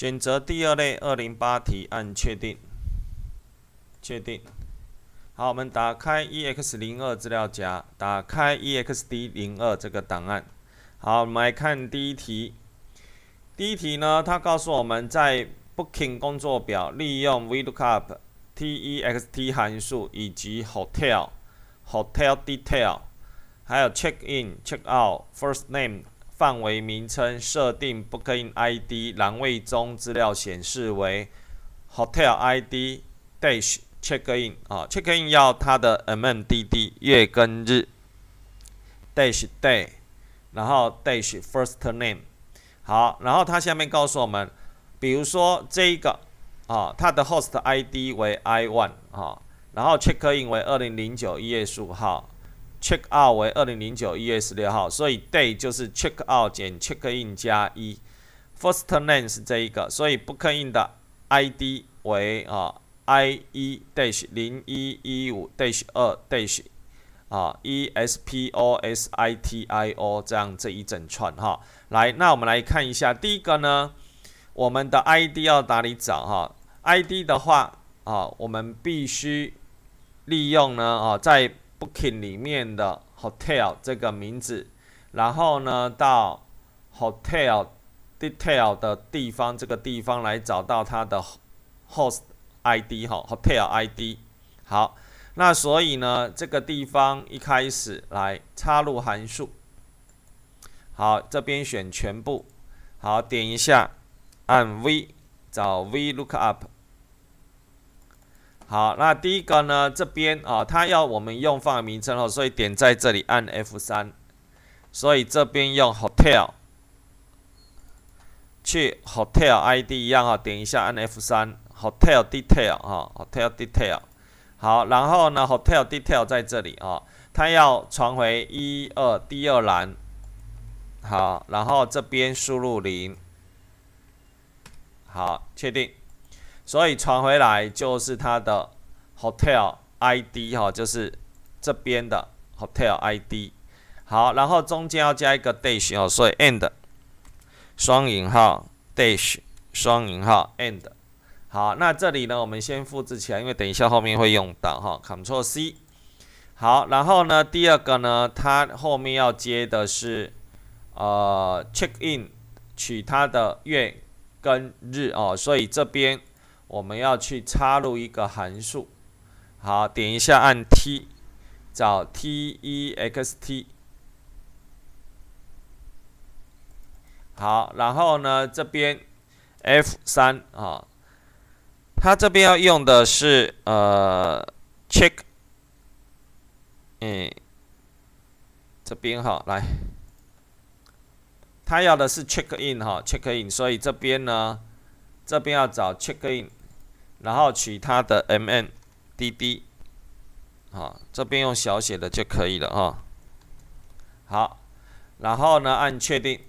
选择第二类二零八题，按确定。确定。好，我们打开 EX 零二资料夹，打开 EXD 零二这个档案。好，我们来看第一题。第一题呢，它告诉我们在 Booking 工作表，利用 VLOOKUP、TEXT 函数以及 Hotel、Hotel Detail，还有 Check In、Check Out、First Name。范围名称设定，booking ID 栏位中资料显示为 hotel ID dash checkin 啊，checkin 要它的 MMDD 月跟日 dash day，然后 dash first name 好，然后它下面告诉我们，比如说这一个啊，它的 host ID 为 I one 啊，然后 checkin 为二零零九一月十五号。Check out 为二零零九一月十六号，所以 day 就是 check out 减 check in 加一。First name 是这一个，所以 book in 的 ID 为啊 I E dash 零一一五 dash 二 dash 啊 E S P O S I T I O 这样这一整串哈。来，那我们来看一下，第一个呢，我们的 ID 要哪里找哈？ID 的话啊，我们必须利用呢啊在 Booking 里面的 Hotel 这个名字，然后呢，到 Hotel Detail 的地方，这个地方来找到它的 Host ID 哈，Hotel ID。好，那所以呢，这个地方一开始来插入函数。好，这边选全部，好，点一下，按 V 找 V Lookup。好，那第一个呢？这边啊，它要我们用放名称哦，所以点在这里按 F 三，所以这边用 Hotel 去 Hotel ID 一样啊，点一下按 F 三 Hotel Detail 哈 Hotel Detail 好，然后呢 Hotel Detail 在这里啊，它要传回一二第二栏，好，然后这边输入零，好，确定。所以传回来就是它的 hotel ID 哈，就是这边的 hotel ID。好，然后中间要加一个 dash 哦，所以 end 双引号 dash 双引号 end。好，那这里呢，我们先复制起来，因为等一下后面会用到哈，Ctrl C。好，然后呢，第二个呢，它后面要接的是呃 check in 取它的月跟日哦，所以这边。我们要去插入一个函数，好，点一下按 T，找 TEXT，好，然后呢这边 F 三啊，它这边要用的是呃 Check，嗯，这边哈来，它要的是 Check In 哈 Check In，所以这边呢，这边要找 Check In。然后取它的 m n d d，好，这边用小写的就可以了啊。好，然后呢按确定，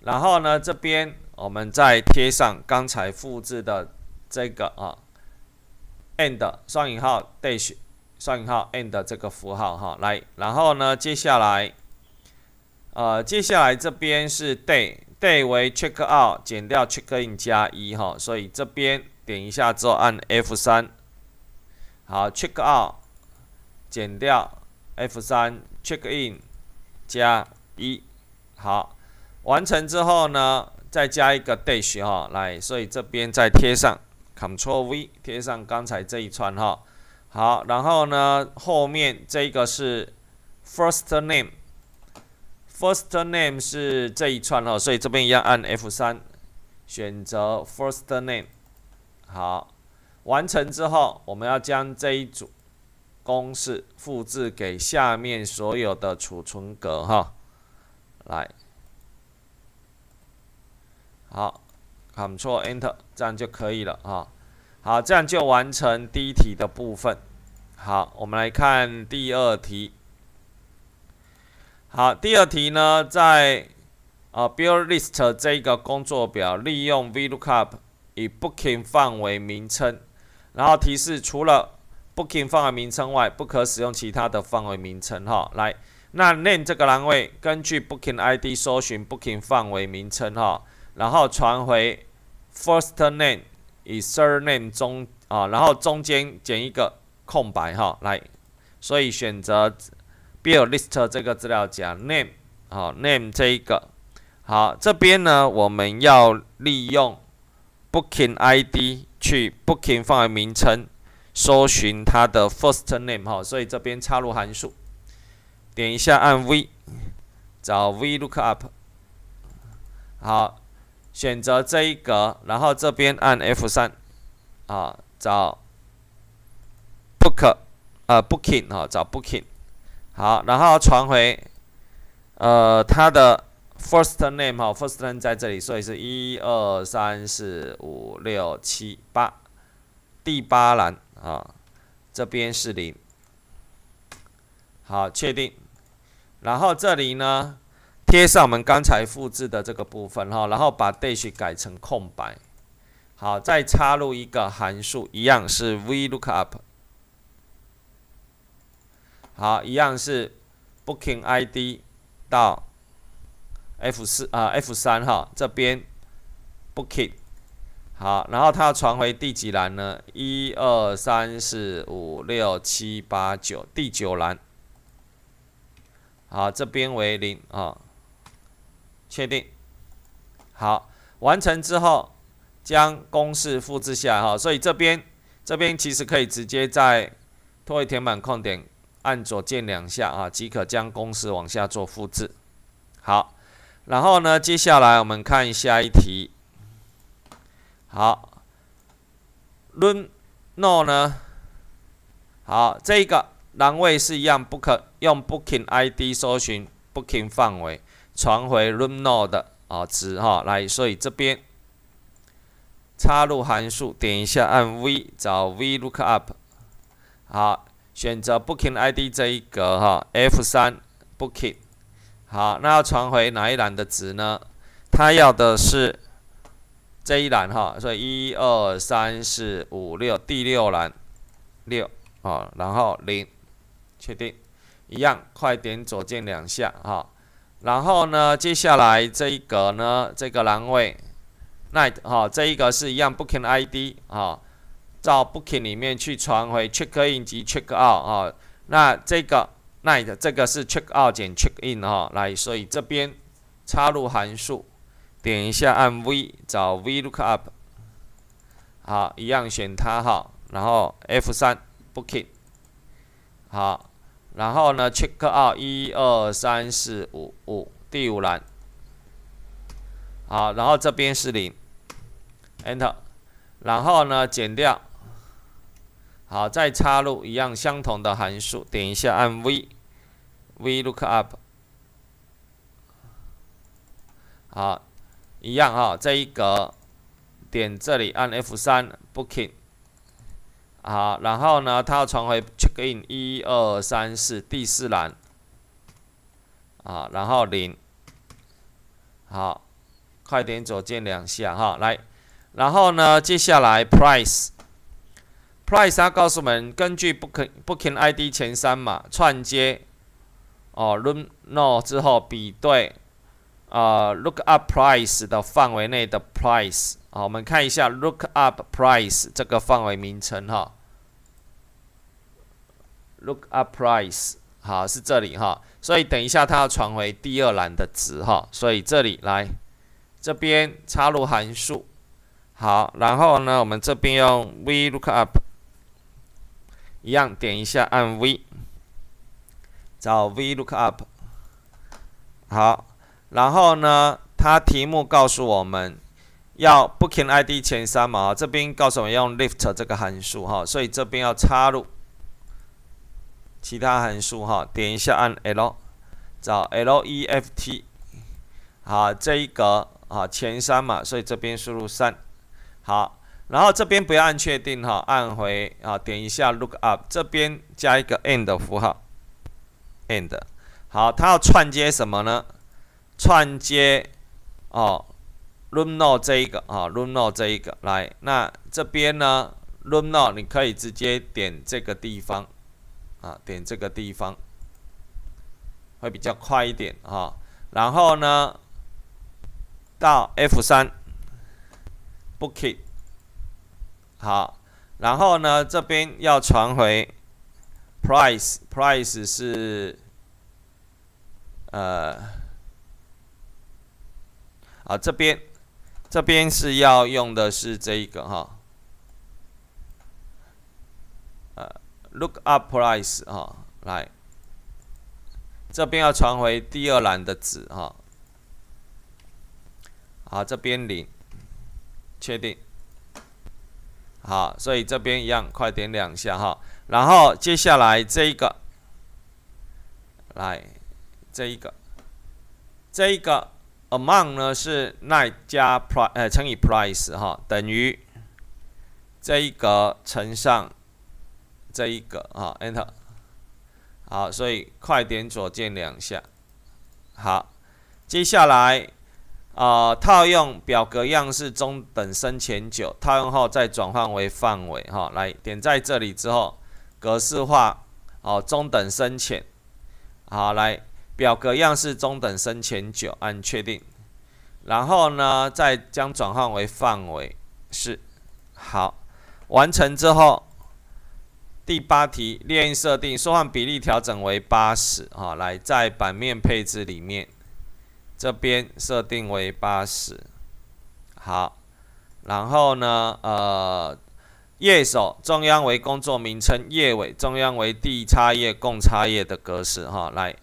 然后呢这边我们再贴上刚才复制的这个啊，end 双引号 dash 双引号 end 这个符号哈。来，然后呢接下来，呃，接下来这边是 day day 为 check out 减掉 check in 加一哈，所以这边。点一下之后按 F 三，好，check out 减掉 F 三，check in 加一，好，完成之后呢，再加一个 dash 哈，来，所以这边再贴上 Ctrl V，贴上刚才这一串哈，好，然后呢后面这个是 first name，first name 是这一串哈，所以这边一样按 F 三选择 first name。好，完成之后，我们要将这一组公式复制给下面所有的储存格，哈，来，好，Ctrl Enter，这样就可以了，哈，好，这样就完成第一题的部分。好，我们来看第二题。好，第二题呢，在啊，Build List 这个工作表，利用 VLOOKUP。以 booking 范围名称，然后提示除了 booking 范围名称外，不可使用其他的范围名称。哈，来，那 name 这个栏位，根据 booking ID 搜寻 booking 范围名称。哈，然后传回 first name 以 surname 中啊，然后中间剪一个空白。哈，来，所以选择 bill list 这个资料夹 name 好 name 这一个好，这边呢，我们要利用 Booking ID 去 Booking 范围名称，搜寻它的 First Name 哈，所以这边插入函数，点一下按 V，找 V Lookup，好，选择这一格，然后这边按 F3，啊，找 b o o k 呃 Booking 哈，找 Booking，好，然后传回，呃，它的。First name 哈，first name 在这里，所以是一二三四五六七八，第八栏啊，这边是零。好，确定。然后这里呢，贴上我们刚才复制的这个部分哈，然后把 d a s h 改成空白。好，再插入一个函数，一样是 VLOOKUP。好，一样是 Booking ID 到 F 四啊，F 三哈，这边不填。好，然后它要传回第几栏呢？一二三四五六七八九，第九栏。好，这边为零啊。确定。好，完成之后，将公式复制下哈。所以这边，这边其实可以直接在拖曳填满空点按左键两下啊，即可将公式往下做复制。好。然后呢，接下来我们看下一题。好 r no 呢？好，这个单位是一样，不可用 booking ID 搜寻 booking 范围，传回 room no 的啊值哈。来，所以这边插入函数，点一下按 V，找 V lookup。好，选择 booking ID 这一格哈，F 三 booking。好，那要传回哪一栏的值呢？他要的是这一栏哈，所以一二三四五六第六栏六啊，然后零确定一样，快点左键两下哈。然后呢，接下来这一格呢，这个栏位 night 哈，这一个是一样 booking ID 啊，到 booking 里面去传回 check in 及 check out 啊，那这个。那你的这个是 check out 减 check in 哈，来，所以这边插入函数，点一下按 V，找 V lookup，好，一样选它哈，然后 F 三 Booking，好，然后呢 check out，一二三四五五，第五栏，好，然后这边是零，Enter，然后呢减掉。好，再插入一样相同的函数，点一下按 V V look up。好，一样哈，这一格点这里按 F3 booking。好，然后呢，它要传回 check in 一二三四第四栏。啊，然后零。好，快点左键两下哈，来，然后呢，接下来 price。Price，他告诉我们，根据不可不 k ID 前三嘛，串接哦，Room No 之后比对啊，Look up Price 的范围内的 Price，好，我们看一下 Look up Price 这个范围名称哈，Look up Price，好是这里哈，所以等一下它要传回第二栏的值哈，所以这里来这边插入函数，好，然后呢，我们这边用 V Look up。一样，点一下按 V，找 V look up。好，然后呢，它题目告诉我们要 booking ID 前三嘛，这边告诉我们用 l i f t 这个函数哈，所以这边要插入其他函数哈，点一下按 L，找 LEFT。好，这一格啊前三嘛，所以这边输入三。好。然后这边不要按确定哈，按回啊，点一下 look up，这边加一个 e n d 符号 e n d 好，它要串接什么呢？串接哦，room no 这一个啊，room no 这一个，来，那这边呢，room no 你可以直接点这个地方啊，点这个地方会比较快一点哈。然后呢，到 f 3 b o o k i t 好，然后呢，这边要传回 price，price 是呃，啊，这边这边是要用的是这一个哈，呃，look up price 哈，来，这边要传回第二栏的值哈，好，这边零，确定。好，所以这边一样，快点两下哈。然后接下来这一个，来，这一个，这一个 amount 呢是 n i n e 加 price 呃乘以 price 哈，等于这一个乘上这一个啊，enter。好，所以快点左键两下。好，接下来。啊，套用表格样式中等深浅九，套用后再转换为范围，哈，来点在这里之后，格式化，哦，中等深浅，好，来表格样式中等深浅九，按确定，然后呢，再将转换为范围是，好，完成之后，第八题列印设定，缩放比例调整为八十，哈，来在版面配置里面。这边设定为八十，好，然后呢，呃，页首中央为工作名称，页尾中央为第插页共插页的格式哈，来，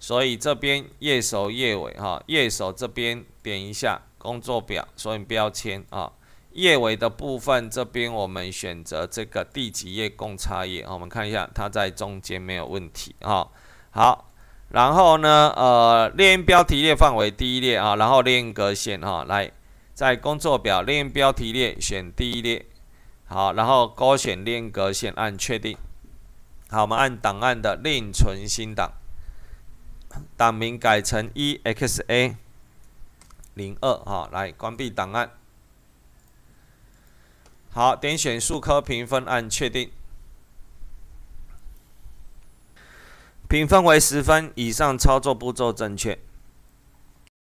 所以这边页首页尾哈，页首这边点一下工作表，所以标签啊，页尾的部分这边我们选择这个第几页共插页，我们看一下它在中间没有问题啊，好。然后呢？呃，列标题列范围第一列啊，然后列格线啊，来，在工作表列标题列选第一列，好，然后勾选列格线，按确定。好，我们按档案的另存新档，档名改成 EXA 零二啊，来关闭档案。好，点选数科评分按确定。评分为十分以上，操作步骤正确。